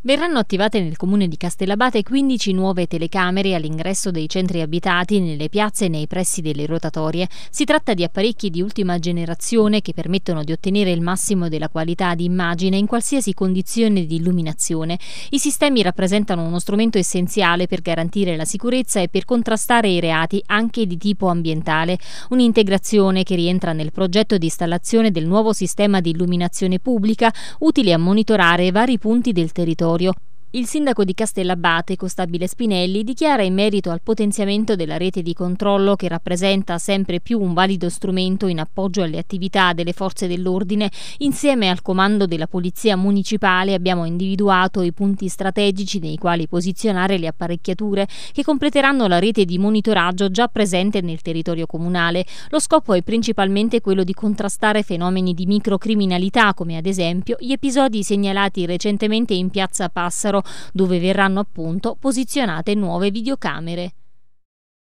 Verranno attivate nel comune di Castellabate 15 nuove telecamere all'ingresso dei centri abitati, nelle piazze e nei pressi delle rotatorie. Si tratta di apparecchi di ultima generazione che permettono di ottenere il massimo della qualità di immagine in qualsiasi condizione di illuminazione. I sistemi rappresentano uno strumento essenziale per garantire la sicurezza e per contrastare i reati anche di tipo ambientale. Un'integrazione che rientra nel progetto di installazione del nuovo sistema di illuminazione pubblica utile a monitorare vari punti del territorio territorio Il sindaco di Castellabate, Costabile Spinelli, dichiara in merito al potenziamento della rete di controllo che rappresenta sempre più un valido strumento in appoggio alle attività delle forze dell'ordine, insieme al comando della Polizia Municipale abbiamo individuato i punti strategici nei quali posizionare le apparecchiature che completeranno la rete di monitoraggio già presente nel territorio comunale. Lo scopo è principalmente quello di contrastare fenomeni di microcriminalità come ad esempio gli episodi segnalati recentemente in piazza Passaro dove verranno appunto posizionate nuove videocamere.